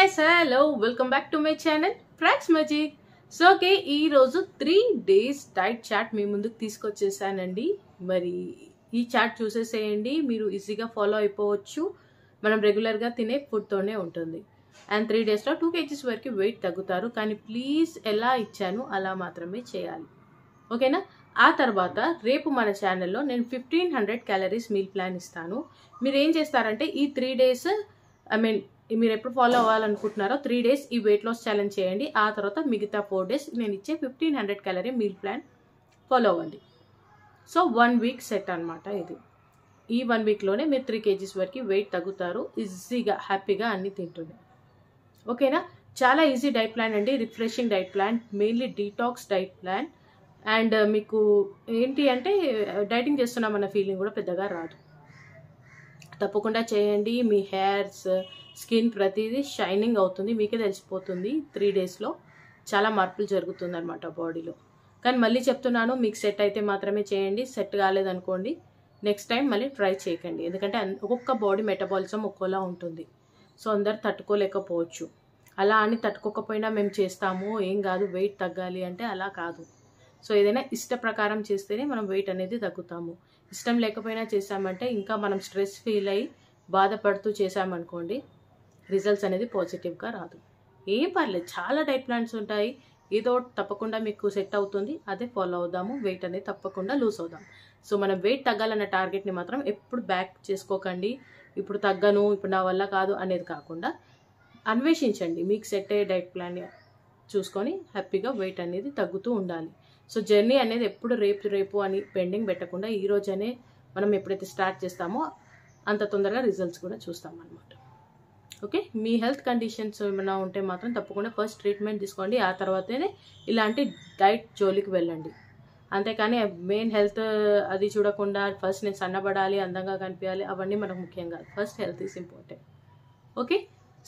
guys hello welcome back to my channel ఫ్రాక్స్ మజీ so okay ఈరోజు త్రీ డేస్ డైట్ చాట్ మీ ముందుకు తీసుకొచ్చేసానండి మరి ఈ చాట్ చూసేసేయండి మీరు ఈజీగా ఫాలో అయిపోవచ్చు మనం రెగ్యులర్గా తినే ఫుడ్తోనే ఉంటుంది అండ్ త్రీ డేస్లో టూ కేజీస్ వరకు వెయిట్ తగ్గుతారు కానీ ప్లీజ్ ఎలా ఇచ్చాను అలా మాత్రమే చేయాలి ఓకేనా ఆ తర్వాత రేపు మన ఛానల్లో నేను fifteen hundred calories meal plan ఇస్తాను మీరు ఏం చేస్తారంటే ఈ త్రీ డేస్ ఐ మీన్ మీరు ఎప్పుడు ఫాలో అవ్వాలనుకుంటున్నారో త్రీ డేస్ ఈ వెయిట్ లాస్ ఛాలెంజ్ చేయండి ఆ తర్వాత మిగతా ఫోర్ డేస్ నేను ఇచ్చే fifteen hundred calorie meal plan follow అవ్వండి సో వన్ వీక్ సెట్ అనమాట ఇది ఈ వన్ వీక్లోనే మీరు త్రీ కేజీస్ వరకు వెయిట్ తగ్గుతారు ఈజీగా హ్యాపీగా అన్నీ తింటుంది ఓకేనా చాలా ఈజీ డైట్ ప్లాన్ అండి refreshing diet plan mainly detox diet plan and మీకు ఏంటి అంటే డైటింగ్ uh, చేస్తున్నామన్న ఫీలింగ్ కూడా పెద్దగా రాదు తప్పకుండా చేయండి మీ హెయిర్స్ స్కిన్ ప్రతిదీ షైనింగ్ అవుతుంది మీకే తెలిసిపోతుంది త్రీ డేస్లో చాలా మార్పులు జరుగుతుందన్నమాట బాడీలో కానీ మళ్ళీ చెప్తున్నాను మీకు సెట్ అయితే మాత్రమే చేయండి సెట్ కాలేదనుకోండి నెక్స్ట్ టైం మళ్ళీ ట్రై చేయకండి ఎందుకంటే ఒక్కొక్క బాడీ మెటబాలిజం ఒక్కోలా ఉంటుంది సో అందరు తట్టుకోలేకపోవచ్చు అలా అని తట్టుకోకపోయినా మేము చేస్తాము ఏం కాదు వెయిట్ తగ్గాలి అంటే అలా కాదు సో ఏదైనా ఇష్ట ప్రకారం చేస్తేనే మనం వెయిట్ అనేది తగ్గుతాము ఇష్టం లేకపోయినా చేసామంటే ఇంకా మనం స్ట్రెస్ ఫీల్ అయ్యి బాధపడుతూ చేసామనుకోండి రిజల్ట్స్ అనేది పాజిటివ్గా రాదు ఏం పర్లేదు చాలా డైట్ ప్లాన్స్ ఉంటాయి ఏదో తప్పకుండా మీకు సెట్ అవుతుంది అదే ఫాలో అవుదాము వెయిట్ అనేది తప్పకుండా లూజ్ అవుదాం సో మనం వెయిట్ తగ్గాలన్న టార్గెట్ని మాత్రం ఎప్పుడు బ్యాక్ చేసుకోకండి ఇప్పుడు తగ్గను ఇప్పుడు నా వల్ల కాదు అనేది కాకుండా అన్వేషించండి మీకు సెట్ అయ్యే డైట్ ప్లాన్ చూసుకొని హ్యాపీగా వెయిట్ అనేది తగ్గుతూ ఉండాలి సో జర్నీ అనేది ఎప్పుడు రేపు రేపు అని పెండింగ్ పెట్టకుండా ఈ రోజనే మనం ఎప్పుడైతే స్టార్ట్ చేస్తామో అంత తొందరగా రిజల్ట్స్ కూడా చూస్తాం అనమాట ఓకే మీ హెల్త్ కండిషన్స్ ఏమైనా ఉంటే మాత్రం తప్పకుండా ఫస్ట్ ట్రీట్మెంట్ తీసుకోండి ఆ తర్వాతనే ఇలాంటి డైట్ జోలికి వెళ్ళండి అంతేకాని మెయిన్ హెల్త్ అది చూడకుండా ఫస్ట్ నేను సన్నబడాలి అందంగా కనిపించాలి అవన్నీ మనకు ముఖ్యంగా first health is important okay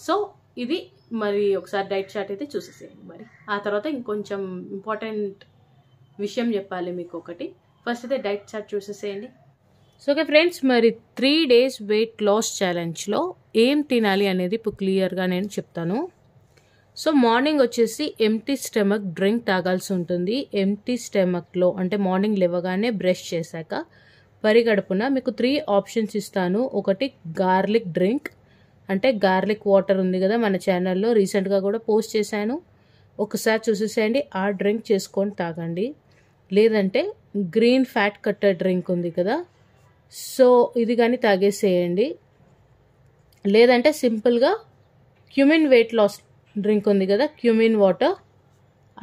so ఇది మరి ఒకసారి డైట్ చార్ట్ అయితే చూసేసేయండి మరి ఆ తర్వాత ఇంకొంచెం ఇంపార్టెంట్ విషయం చెప్పాలి మీకు ఒకటి ఫస్ట్ అయితే డైట్ చార్ట్ చూసేసేయండి సో ఓకే ఫ్రెండ్స్ మరి త్రీ డేస్ వెయిట్ లాస్ ఛాలెంజ్లో ఏం తినాలి అనేది ఇప్పుడు క్లియర్గా నేను చెప్తాను సో మార్నింగ్ వచ్చేసి ఎంటీ స్టమక్ డ్రింక్ తాగాల్సి ఉంటుంది ఎంటీ స్టమక్లో అంటే మార్నింగ్ లేవగానే బ్రష్ చేశాక పరిగడుపున మీకు త్రీ ఆప్షన్స్ ఇస్తాను ఒకటి గార్లిక్ డ్రింక్ అంటే గార్లిక్ వాటర్ ఉంది కదా మన ఛానల్లో రీసెంట్గా కూడా పోస్ట్ చేశాను ఒకసారి చూసేసేయండి ఆ డ్రింక్ చేసుకొని తాగండి లేదంటే గ్రీన్ ఫ్యాట్ కట్టర్ డ్రింక్ ఉంది కదా సో ఇది కానీ తాగేసేయండి లేదంటే సింపుల్గా క్యూమిన్ వెయిట్ లాస్ డ్రింక్ ఉంది కదా క్యూమిన్ వాటర్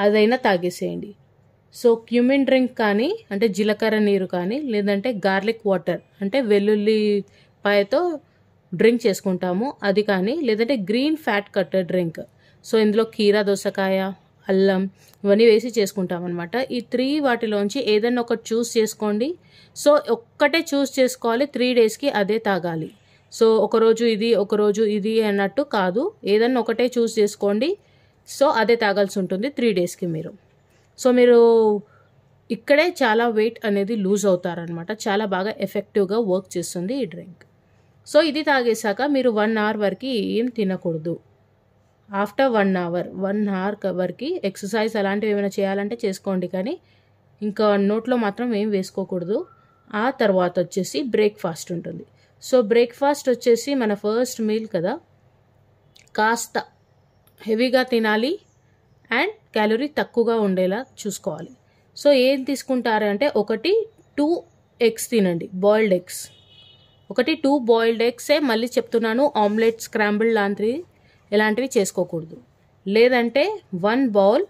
అదైనా తాగేసేయండి సో క్యూమిన్ డ్రింక్ కానీ అంటే జీలకర్ర నీరు కానీ లేదంటే గార్లిక్ వాటర్ అంటే వెల్లుల్లి పాయతో డ్రింక్ చేసుకుంటాము అది కానీ లేదంటే green fat cutter drink so ఇందులో కీరా దోసకాయ అల్లం ఇవన్నీ వేసి చేసుకుంటామన్నమాట ఈ త్రీ వాటిలోంచి ఏదన్నా ఒకటి చూస్ చేసుకోండి సో ఒక్కటే చూస్ చేసుకోవాలి త్రీ డేస్కి అదే తాగాలి సో ఒకరోజు ఇది ఒకరోజు ఇది అన్నట్టు కాదు ఏదన్నా ఒకటే చూస్ చేసుకోండి సో అదే తాగాల్సి ఉంటుంది త్రీ డేస్కి మీరు సో మీరు ఇక్కడే చాలా వెయిట్ అనేది లూజ్ అవుతారనమాట చాలా బాగా ఎఫెక్టివ్గా వర్క్ చేస్తుంది ఈ డ్రింక్ సో ఇది తాగేశాక మీరు వన్ అవర్ వరకు ఏం తినకూడదు after one hour one hour వరకు ఎక్సర్సైజ్ అలాంటివి ఏమైనా చేయాలంటే చేసుకోండి కానీ ఇంకా నోట్లో మాత్రం ఏం వేసుకోకూడదు ఆ తర్వాత వచ్చేసి బ్రేక్ఫాస్ట్ ఉంటుంది సో బ్రేక్ఫాస్ట్ వచ్చేసి మన ఫస్ట్ మీల్ కదా కాస్త హెవీగా తినాలి అండ్ క్యాలరీ తక్కువగా ఉండేలా చూసుకోవాలి సో ఏం తీసుకుంటారంటే ఒకటి టూ ఎగ్స్ తినండి బాయిల్డ్ ఎగ్స్ ఒకటి టూ బాయిల్డ్ ఎగ్సే మళ్ళీ చెప్తున్నాను ఆమ్లెట్ స్క్రాంబుల్ లాంటివి ఇలాంటివి చేసుకోకూడదు లేదంటే వన్ బౌల్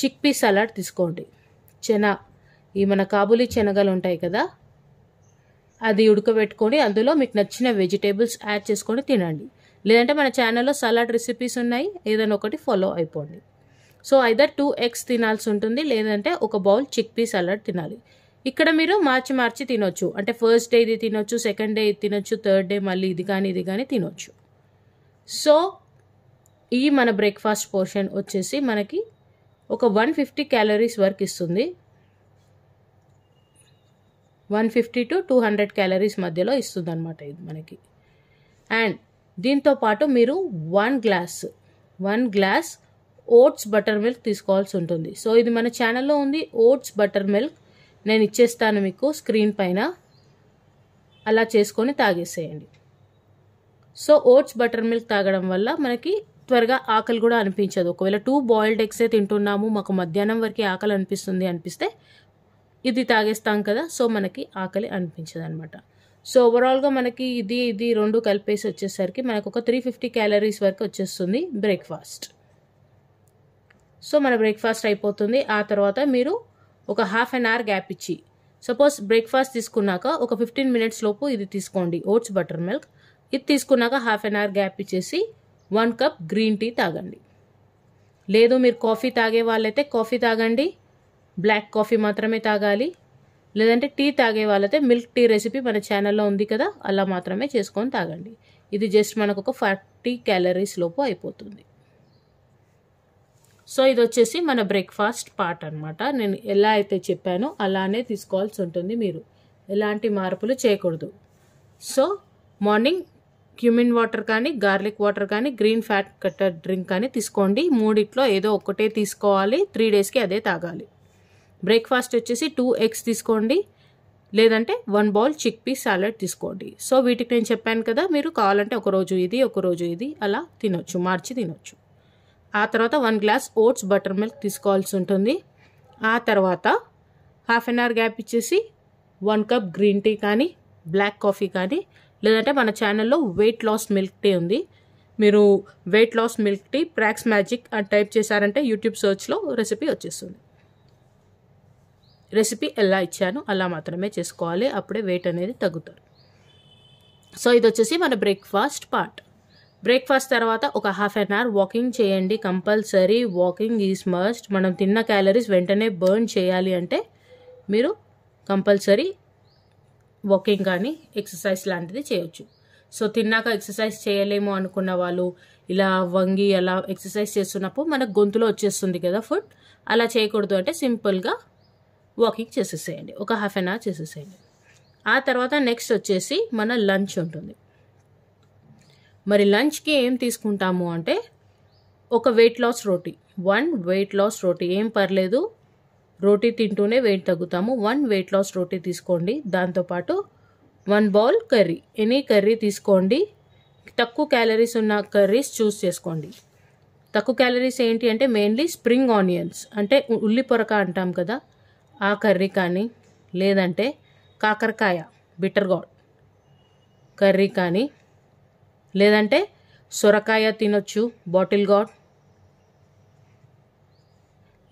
చిక్పీ సలాడ్ తీసుకోండి చెన ఈ మన కాబూలీ శనగలు ఉంటాయి కదా అది ఉడకబెట్టుకొని అందులో మీకు నచ్చిన వెజిటేబుల్స్ యాడ్ చేసుకొని తినండి లేదంటే మన ఛానల్లో సలాడ్ రెసిపీస్ ఉన్నాయి ఏదైనా ఒకటి ఫాలో అయిపోండి సో ఐదర్ టూ ఎగ్స్ తినాల్సి ఉంటుంది లేదంటే ఒక బౌల్ చిక్పీ సలాడ్ తినాలి ఇక్కడ మీరు మార్చి మార్చి తినొచ్చు అంటే ఫస్ట్ డే ఇది తినొచ్చు సెకండ్ డే ఇది తినొచ్చు థర్డ్ డే మళ్ళీ ఇది కానీ ఇది కానీ తినొచ్చు సో ఈ మన బ్రేక్ఫాస్ట్ పోర్షన్ వచ్చేసి మనకి ఒక వన్ ఫిఫ్టీ క్యాలరీస్ వరకు ఇస్తుంది one fifty to two hundred calories మధ్యలో ఇస్తుంది అనమాట ఇది మనకి అండ్ దీంతో పాటు మీరు one glass one glass oats butter milk తీసుకోవాల్సి ఉంటుంది సో ఇది మన ఛానల్లో ఉంది ఓట్స్ బటర్ మిల్క్ నేను ఇచ్చేస్తాను మీకు స్క్రీన్ పైన అలా చేసుకొని తాగేసేయండి సో ఓట్స్ బటర్ మిల్క్ తాగడం వల్ల మనకి త్వరగా ఆకలి కూడా అనిపించదు ఒకవేళ టూ బాయిల్డ్ ఎగ్సే తింటున్నాము మాకు మధ్యాహ్నం వరకు ఆకలి అనిపిస్తుంది అనిపిస్తే ఇది తాగేస్తాం కదా సో మనకి ఆకలి అనిపించదు అనమాట సో ఓవరాల్గా మనకి ఇది ఇది రెండు కలిపేసి వచ్చేసరికి మనకు ఒక త్రీ ఫిఫ్టీ క్యాలరీస్ వరకు వచ్చేస్తుంది బ్రేక్ఫాస్ట్ సో మన బ్రేక్ఫాస్ట్ అయిపోతుంది ఆ తర్వాత మీరు ఒక హాఫ్ అన్ అవర్ గ్యాప్ ఇచ్చి సపోజ్ బ్రేక్ఫాస్ట్ తీసుకున్నాక ఒక ఫిఫ్టీన్ మినిట్స్ లోపు ఇది తీసుకోండి ఓట్స్ బటర్ మిల్క్ ఇది తీసుకున్నాక హాఫ్ అన్ అవర్ గ్యాప్ ఇచ్చేసి వన్ కప్ గ్రీన్ టీ తాగండి లేదు మీరు కాఫీ తాగే వాళ్ళైతే కాఫీ తాగండి బ్లాక్ కాఫీ మాత్రమే తాగాలి లేదంటే టీ తాగే వాళ్ళైతే మిల్క్ టీ రెసిపీ మన ఛానల్లో ఉంది కదా అలా మాత్రమే చేసుకొని తాగండి ఇది జస్ట్ మనకు ఒక ఫార్టీ క్యాలరీస్ లోపు అయిపోతుంది సో ఇది వచ్చేసి మన బ్రేక్ఫాస్ట్ పార్ట్ అనమాట నేను ఎలా అయితే చెప్పానో అలానే తీసుకోవాల్సి ఉంటుంది మీరు ఎలాంటి మార్పులు చేయకూడదు సో మార్నింగ్ క్యూమిన్ వాటర్ కానీ గార్లిక్ వాటర్ కానీ గ్రీన్ ఫ్యాట్ కట్టర్ డ్రింక్ కానీ తీసుకోండి మూడిట్లో ఏదో ఒకటే తీసుకోవాలి త్రీ డేస్కి అదే తాగాలి బ్రేక్ఫాస్ట్ వచ్చేసి టూ ఎగ్స్ తీసుకోండి లేదంటే one bowl chick peas salad తీసుకోండి సో వీటికి నేను చెప్పాను కదా మీరు కావాలంటే ఒకరోజు ఇది ఒకరోజు ఇది అలా తినొచ్చు మార్చి తినొచ్చు ఆ తర్వాత one glass oats butter milk తీసుకోవాల్సి ఉంటుంది ఆ తర్వాత హాఫ్ అన్ అవర్ గ్యాప్ ఇచ్చేసి వన్ కప్ గ్రీన్ టీ కానీ బ్లాక్ కాఫీ కానీ లేదంటే మన ఛానల్లో వెయిట్ లాస్ మిల్క్ టీ ఉంది మీరు వెయిట్ లాస్ మిల్క్ టీ ప్రాక్స్ మ్యాజిక్ అని టైప్ చేశారంటే యూట్యూబ్ సర్చ్లో రెసిపీ వచ్చేస్తుంది రెసిపీ ఎలా ఇచ్చాను అలా మాత్రమే చేసుకోవాలి అప్పుడే వెయిట్ అనేది తగ్గుతారు సో ఇది వచ్చేసి మన బ్రేక్ఫాస్ట్ పార్ట్ బ్రేక్ఫాస్ట్ తర్వాత ఒక హాఫ్ అన్ అవర్ వాకింగ్ చేయండి కంపల్సరీ వాకింగ్ ఈజ్ మస్ట్ మనం తిన్న క్యాలరీస్ వెంటనే బర్న్ చేయాలి అంటే మీరు కంపల్సరీ వాకింగ్ కానీ ఎక్సర్సైజ్ లాంటిది చేయొచ్చు సో తిన్నాక ఎక్సర్సైజ్ చేయలేము అనుకున్న వాళ్ళు ఇలా వంగి అలా ఎక్సర్సైజ్ చేస్తున్నప్పుడు మనకు గొంతులో వచ్చేస్తుంది కదా ఫుడ్ అలా చేయకూడదు అంటే సింపుల్గా వాకింగ్ చేసేసేయండి ఒక హాఫ్ అన్ అవర్ చేసేసేయండి ఆ తర్వాత నెక్స్ట్ వచ్చేసి మన లంచ్ ఉంటుంది మరి లంచ్కి ఏం తీసుకుంటాము అంటే ఒక weight loss roti one weight loss roti ఏం పర్లేదు రోటీ తింటూనే వెయిట్ తగ్గుతాము వన్ వెయిట్ లాస్ రోటీ తీసుకోండి దాంతోపాటు one bowl curry any curry తీసుకోండి తక్కువ క్యాలరీస్ ఉన్న కర్రీస్ చూస్ చేసుకోండి తక్కువ క్యాలరీస్ ఏంటి అంటే మెయిన్లీ స్ప్రింగ్ ఆనియన్స్ అంటే ఉల్లి పొరక అంటాం కదా ఆ కర్రీ కానీ లేదంటే కాకరకాయ బిటర్ గాడ్ కర్రీ కానీ లేదంటే సొరకాయ తినొచ్చు బాటిల్ గాడ్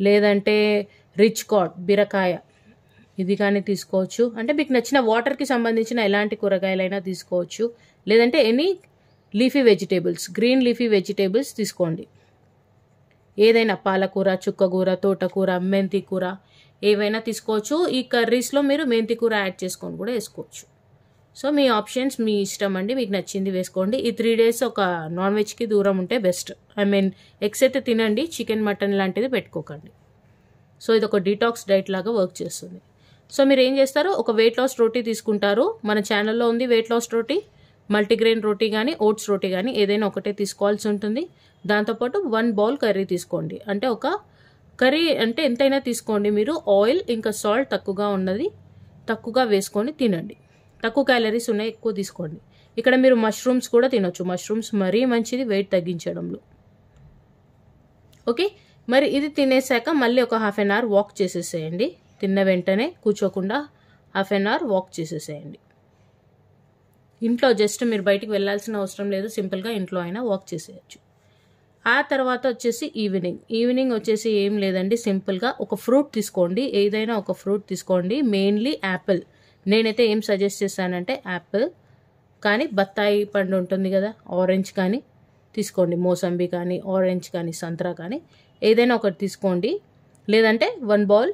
లేదంటే రిచ్ కాడ్ బీరకాయ ఇది కానీ తీసుకోవచ్చు అంటే మీకు నచ్చిన వాటర్కి సంబంధించిన ఎలాంటి కూరగాయలైనా తీసుకోవచ్చు లేదంటే any leafy vegetables green leafy vegetables తీసుకోండి ఏదైనా పాలకూర చుక్కకూర తోటకూర మెంతి కూర ఏవైనా తీసుకోవచ్చు ఈ కర్రీస్లో మీరు మెంతి కూర యాడ్ చేసుకొని కూడా వేసుకోవచ్చు సో మీ ఆప్షన్స్ మీ ఇష్టం అండి మీకు నచ్చింది వేసుకోండి ఈ త్రీ డేస్ ఒక నాన్ వెజ్కి దూరం ఉంటే బెస్ట్ ఐ మీన్ అయితే తినండి చికెన్ మటన్ లాంటిది పెట్టుకోకండి సో ఇది ఒక డీటాక్స్ డైట్ లాగా వర్క్ చేస్తుంది సో మీరు ఏం చేస్తారు ఒక వెయిట్ లాస్ రోటీ తీసుకుంటారు మన ఛానల్లో ఉంది weight loss roti multigrain roti కానీ ఓట్స్ రోటీ కానీ ఏదైనా ఒకటే తీసుకోవాల్సి ఉంటుంది దాంతోపాటు వన్ బౌల్ కర్రీ తీసుకోండి అంటే ఒక కర్రీ అంటే ఎంతైనా తీసుకోండి మీరు ఆయిల్ ఇంకా సాల్ట్ తక్కువగా ఉన్నది తక్కువగా వేసుకొని తినండి తక్కువ క్యాలరీస్ ఉన్నాయి ఎక్కువ తీసుకోండి ఇక్కడ మీరు మష్రూమ్స్ కూడా తినొచ్చు మష్రూమ్స్ మరీ మంచిది వెయిట్ తగ్గించడంలో ఓకే మరి ఇది తినేసాక మళ్ళీ ఒక హాఫ్ అన్ అవర్ వాక్ చేసేసేయండి తిన్న వెంటనే కూర్చోకుండా హాఫ్ అన్ అవర్ వాక్ చేసేసేయండి ఇంట్లో జస్ట్ మీరు బయటికి వెళ్ళాల్సిన అవసరం లేదు సింపుల్గా ఇంట్లో అయినా వాక్ చేసేయచ్చు ఆ తర్వాత వచ్చేసి ఈవినింగ్ ఈవినింగ్ వచ్చేసి ఏం లేదండి సింపుల్గా ఒక ఫ్రూట్ తీసుకోండి ఏదైనా ఒక ఫ్రూట్ తీసుకోండి మెయిన్లీ యాపిల్ నేనైతే ఏం సజెస్ట్ చేశానంటే యాపిల్ కానీ బత్తాయి పండు ఉంటుంది కదా ఆరెంజ్ కానీ తీసుకోండి మోసంబి కానీ ఆరెంజ్ కానీ సంత్రా కానీ ఏదైనా ఒకటి తీసుకోండి లేదంటే వన్ బౌల్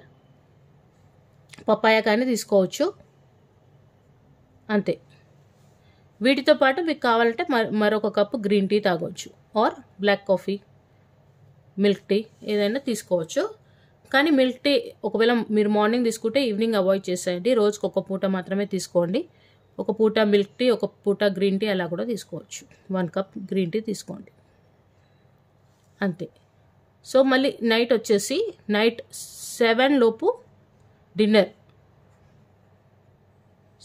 పప్పాయా కానీ తీసుకోవచ్చు అంతే వీటితో పాటు మీకు కావాలంటే మరొక కప్పు గ్రీన్ టీ తాగొచ్చు or black coffee milk tea ఏదైనా తీసుకోవచ్చు కానీ మిల్క్ టీ ఒకవేళ మీరు మార్నింగ్ తీసుకుంటే ఈవినింగ్ అవాయిడ్ చేసేయండి రోజుకు ఒక పూట మాత్రమే తీసుకోండి ఒక పూట మిల్క్ టీ ఒక పూట గ్రీన్ టీ అలా కూడా తీసుకోవచ్చు వన్ కప్ గ్రీన్ టీ తీసుకోండి అంతే సో మళ్ళీ నైట్ వచ్చేసి నైట్ సెవెన్ లోపు డిన్నర్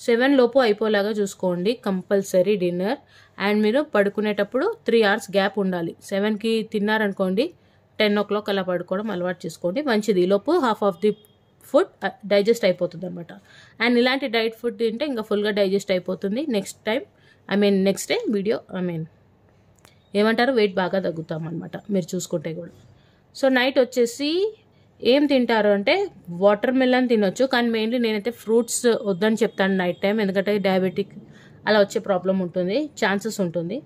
సెవెన్ లోపు అయిపోలాగా చూసుకోండి కంపల్సరీ డిన్నర్ అండ్ మీరు పడుకునేటప్పుడు త్రీ అవర్స్ గ్యాప్ ఉండాలి సెవెన్కి తిన్నారనుకోండి టెన్ ఓ క్లాక్ అలా పడుకోవడం అలవాటు చేసుకోండి మంచిది లోపు half of the food digest అయిపోతుంది అనమాట అండ్ ఇలాంటి డైట్ ఫుడ్ తింటే ఇంకా ఫుల్గా డైజెస్ట్ అయిపోతుంది next time I mean next day video I mean ఏమంటారు వెయిట్ బాగా తగ్గుతాం అనమాట మీరు చూసుకుంటే కూడా సో నైట్ వచ్చేసి ఏం తింటారు అంటే వాటర్ మిలన్ తినొచ్చు కానీ మెయిన్లీ నేనైతే ఫ్రూట్స్ వద్దని చెప్తాను నైట్ టైం ఎందుకంటే డయాబెటిక్ అలా వచ్చే ప్రాబ్లం ఉంటుంది ఛాన్సెస్ ఉంటుంది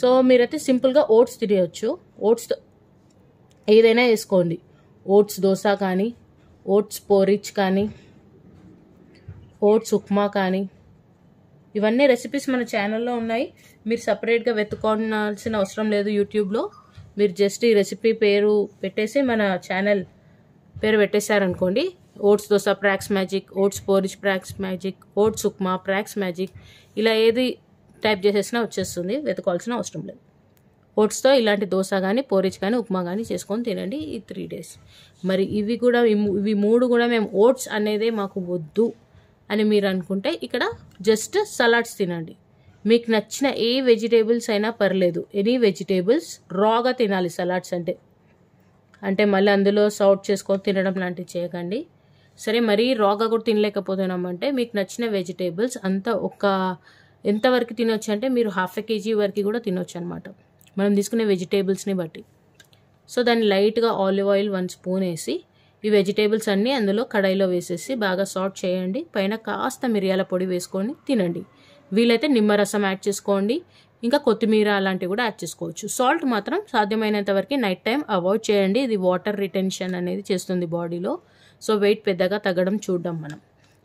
సో మీరైతే సింపుల్గా ఓట్స్ తినేయచ్చు ఓట్స్ ఏదైనా వేసుకోండి ఓట్స్ దోశ కానీ ఓట్స్ పోరిచ్ కానీ ఓట్స్ ఉప్మా కానీ ఇవన్నీ రెసిపీస్ మన ఛానల్లో ఉన్నాయి మీరు సపరేట్గా వెతుకోవాల్సిన అవసరం లేదు యూట్యూబ్లో మీరు జస్ట్ ఈ రెసిపీ పేరు పెట్టేసి మన ఛానల్ పేరు పెట్టేశారనుకోండి ఓట్స్ దోశ ప్రాక్స్ మ్యాజిక్ ఓట్స్ పోరిజ్ ప్రాక్స్ మ్యాజిక్ ఓట్స్ ఉప్మా ప్రాక్స్ మ్యాజిక్ ఇలా ఏది టైప్ చేసేసినా వచ్చేస్తుంది వెతకాల్సిన అవసరం లేదు ఓట్స్తో ఇలాంటి దోశ కానీ పోరిజ్ కానీ ఉప్మా కానీ చేసుకొని తినండి ఈ త్రీ డేస్ మరి ఇవి కూడా ఇవి మూడు కూడా మేము ఓట్స్ అనేదే మాకు వద్దు అని మీరు అనుకుంటే ఇక్కడ జస్ట్ సలాడ్స్ తినండి మీకు నచ్చిన ఏ వెజిటేబుల్స్ అయినా పర్లేదు ఎనీ వెజిటేబుల్స్ రాగా తినాలి సలాడ్స్ అంటే అంటే మళ్ళీ అందులో సౌట్ చేసుకొని తినడం లాంటివి చేయకండి సరే మరీ రాగా కూడా తినలేకపోతున్నామంటే మీకు నచ్చిన వెజిటేబుల్స్ అంతా ఒక ఎంతవరకు తినొచ్చు అంటే మీరు హాఫ్ ఏ కేజీ వరకు కూడా తినొచ్చు అనమాట మనం తీసుకునే వెజిటేబుల్స్ని బట్టి సో దాన్ని లైట్గా ఆలివ్ ఆయిల్ వన్ స్పూన్ వేసి ఈ వెజిటేబుల్స్ అన్నీ అందులో కడాయిలో వేసేసి బాగా సాల్ట్ చేయండి పైన కాస్త మిరియాల పొడి వేసుకొని తినండి వీలైతే నిమ్మరసం యాడ్ చేసుకోండి ఇంకా కొత్తిమీర అలాంటివి కూడా యాడ్ చేసుకోవచ్చు సాల్ట్ మాత్రం సాధ్యమైనంత వరకు నైట్ టైం అవాయిడ్ చేయండి ఇది వాటర్ రిటెన్షన్ అనేది చేస్తుంది బాడీలో సో వెయిట్ పెద్దగా తగ్గడం చూడడం మనం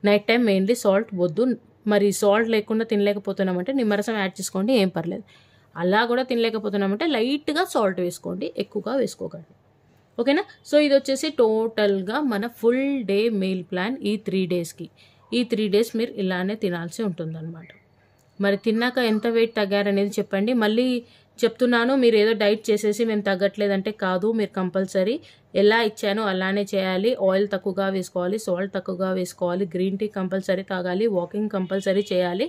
నైట్ టైం మెయిన్లీ సాల్ట్ వద్దు మరి సాల్ట్ లేకుండా తినలేకపోతున్నామంటే నిమ్మరసం యాడ్ చేసుకోండి ఏం పర్లేదు అలా కూడా తినలేకపోతున్నామంటే లైట్గా సాల్ట్ వేసుకోండి ఎక్కువగా వేసుకోకండి ఓకేనా సో ఇది వచ్చేసి టోటల్గా మన ఫుల్ డే మీల్ ప్లాన్ ఈ త్రీ డేస్కి ఈ త్రీ డేస్ మీరు ఇలానే తినాల్సి ఉంటుందన్నమాట మరి తిన్నాక ఎంత వెయిట్ తగ్గారనేది చెప్పండి మళ్ళీ చెప్తున్నాను మీరు ఏదో డైట్ చేసేసి మేము తగ్గట్లేదంటే కాదు మీరు కంపల్సరీ ఎలా ఇచ్చానో అలానే చేయాలి ఆయిల్ తక్కువగా వేసుకోవాలి సాల్ట్ తక్కువగా వేసుకోవాలి గ్రీన్ టీ కంపల్సరీ తాగాలి వాకింగ్ కంపల్సరీ చేయాలి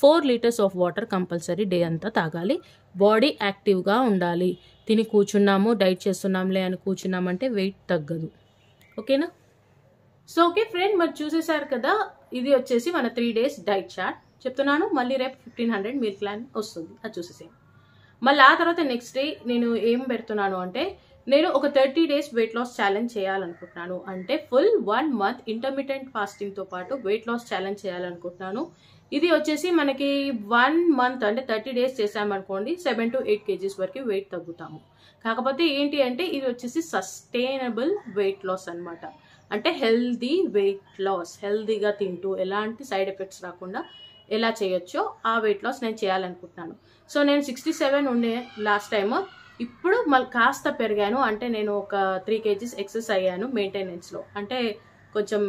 four litres of water compulsory day అంతా తాగాలి బాడీ యాక్టివ్గా ఉండాలి తిని కూర్చున్నాము డైట్ చేస్తున్నాంలే అని కూర్చున్నామంటే వెయిట్ తగ్గదు ఓకేనా సో ఓకే ఫ్రెండ్ మరి చూసేసారు కదా ఇది వచ్చేసి మన త్రీ డేస్ డైట్ చార్ట్ చెప్తున్నాను మళ్ళీ రేపు ఫిఫ్టీన్ హండ్రెడ్ మీరు ప్లాన్ వస్తుంది అది చూసేసేయండి మళ్ళీ ఆ తర్వాత నెక్స్ట్ డే నేను ఏం పెడుతున్నాను అంటే నేను ఒక thirty days weight loss challenge చేయాలనుకుంటున్నాను అంటే ఫుల్ వన్ మంత్ ఇంటర్మీడియంట్ ఫాస్టింగ్తో పాటు వెయిట్ లాస్ ఛాలెంజ్ చేయాలనుకుంటున్నాను ఇది వచ్చేసి మనకి వన్ మంత్ అంటే థర్టీ డేస్ చేసామనుకోండి సెవెన్ టు ఎయిట్ కేజీస్ వరకు వెయిట్ తగ్గుతాము కాకపోతే ఏంటి అంటే ఇది వచ్చేసి సస్టైనబుల్ వెయిట్ లాస్ అనమాట అంటే హెల్దీ వెయిట్ లాస్ హెల్దీగా తింటూ ఎలాంటి సైడ్ ఎఫెక్ట్స్ రాకుండా ఎలా చేయొచ్చో ఆ వెయిట్ లాస్ నేను చేయాలనుకుంటున్నాను సో నేను సిక్స్టీ సెవెన్ ఉండే లాస్ట్ టైము ఇప్పుడు మళ్ళీ కాస్త పెరిగాను అంటే నేను ఒక త్రీ కేజీస్ ఎక్సెస్ అయ్యాను మెయింటెనెన్స్లో అంటే కొంచెం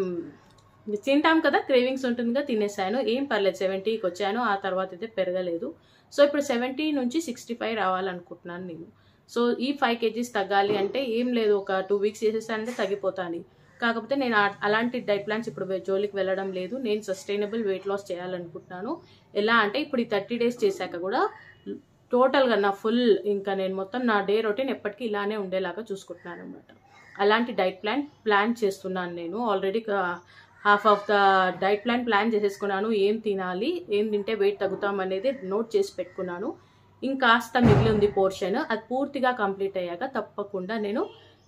తింటాం కదా క్రేవింగ్స్ ఉంటుందిగా తినేసాను ఏం పర్లేదు సెవెంటీకి వచ్చాను ఆ తర్వాత అయితే పెరగలేదు సో ఇప్పుడు సెవెంటీ నుంచి సిక్స్టీ ఫైవ్ రావాలనుకుంటున్నాను నేను సో ఈ ఫైవ్ కేజీస్ తగ్గాలి అంటే ఏం లేదు ఒక టూ వీక్స్ చేసేసానంటే తగ్గిపోతాను కాకపోతే నేను అలాంటి డైట్ ప్లాన్స్ ఇప్పుడు జోలికి వెళ్ళడం లేదు నేను సస్టైనబుల్ వెయిట్ లాస్ చేయాలనుకుంటున్నాను ఎలా అంటే ఇప్పుడు ఈ థర్టీ డేస్ చేశాక కూడా టోటల్గా నా ఫుల్ ఇంకా నేను మొత్తం నా డే రొటీన్ ఎప్పటికీ ఇలానే ఉండేలాగా చూసుకుంటున్నాను అనమాట అలాంటి డైట్ ప్లాన్ ప్లాన్ చేస్తున్నాను నేను already half of the diet plan plan చేసేసుకున్నాను ఏం తినాలి ఏం తింటే వెయిట్ తగ్గుతామనేది నోట్ చేసి పెట్టుకున్నాను ఇంకాస్త మిగిలి ఉంది పోర్షన్ అది పూర్తిగా కంప్లీట్ అయ్యాక తప్పకుండా నేను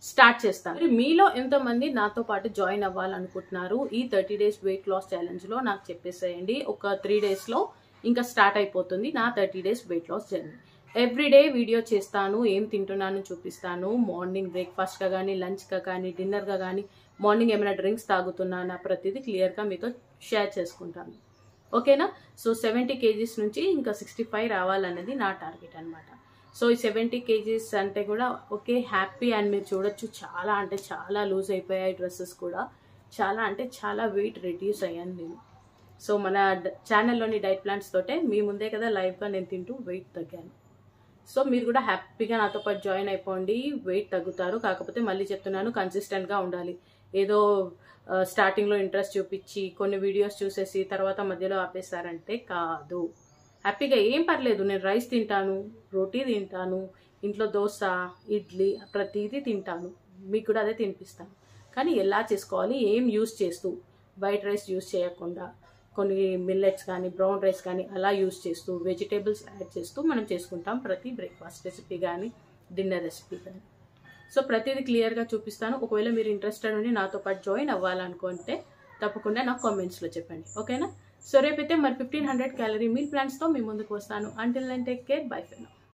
స్టార్ట్ చేస్తాను మీలో ఎంతమంది నాతో పాటు జాయిన్ అవ్వాలనుకుంటున్నారు ఈ థర్టీ డేస్ వెయిట్ లాస్ ఛాలెంజ్లో నాకు చెప్పేసేయండి ఒక త్రీ డేస్లో ఇంకా స్టార్ట్ అయిపోతుంది నా thirty days weight loss journey everyday video చేస్తాను ఏం తింటున్నాను చూపిస్తాను మార్నింగ్ బ్రేక్ఫాస్ట్గా కానీ లంచ్గా కానీ డిన్నర్గా కానీ మార్నింగ్ ఏమైనా డ్రింక్స్ తాగుతున్నానా ప్రతిదీ క్లియర్గా మీతో షేర్ చేసుకుంటాను ఓకేనా సో సెవెంటీ కేజీస్ నుంచి ఇంకా సిక్స్టీ ఫైవ్ రావాలన్నది నా టార్గెట్ అనమాట సో ఈ సెవెంటీ కేజీస్ అంటే కూడా ఓకే హ్యాపీ అండ్ మీరు చూడొచ్చు చాలా అంటే చాలా లూజ్ అయిపోయాయి డ్రెస్సెస్ కూడా చాలా అంటే చాలా వెయిట్ రిడ్యూస్ అయ్యాను నేను సో మన ఛానల్లోని డైట్ ప్లాన్స్ తోటే మీ ముందే కదా లైవ్గా నేను తింటూ వెయిట్ తగ్గాను సో మీరు కూడా హ్యాపీగా నాతో పాటు జాయిన్ అయిపోండి వెయిట్ తగ్గుతారు కాకపోతే మళ్ళీ చెప్తున్నాను కన్సిస్టెంట్గా ఉండాలి ఏదో స్టార్టింగ్లో ఇంట్రెస్ట్ చూపించి కొన్ని వీడియోస్ చూసేసి తర్వాత మధ్యలో ఆపేశారంటే కాదు హ్యాపీగా ఏం పర్లేదు నేను రైస్ తింటాను రోటీ తింటాను ఇంట్లో దోశ ఇడ్లీ ప్రతిదీ తింటాను మీకు కూడా అదే తినిపిస్తాను కానీ ఎలా చేసుకోవాలి ఏం యూస్ చేస్తూ వైట్ రైస్ యూస్ చేయకుండా కొన్ని మిల్లెట్స్ కానీ బ్రౌన్ రైస్ కానీ అలా యూస్ చేస్తూ వెజిటేబుల్స్ యాడ్ చేస్తూ మనం చేసుకుంటాం ప్రతి బ్రేక్ఫాస్ట్ రెసిపీ కానీ డిన్నర్ రెసిపీ కానీ సో ప్రతిదీ క్లియర్గా చూపిస్తాను ఒకవేళ మీరు ఇంట్రెస్టెడ్ ఉండి నాతో పాటు జాయిన్ అవ్వాలనుకుంటే తప్పకుండా నాకు కామెంట్స్లో చెప్పండి ఓకేనా సో రేపైతే మరి ఫిఫ్టీన్ హండ్రెడ్ క్యాలరీ మీల్ ప్లాన్స్తో మీ ముందుకు వస్తాను అంటిల్ నేను టేక్ కేర్ బై ఫెనో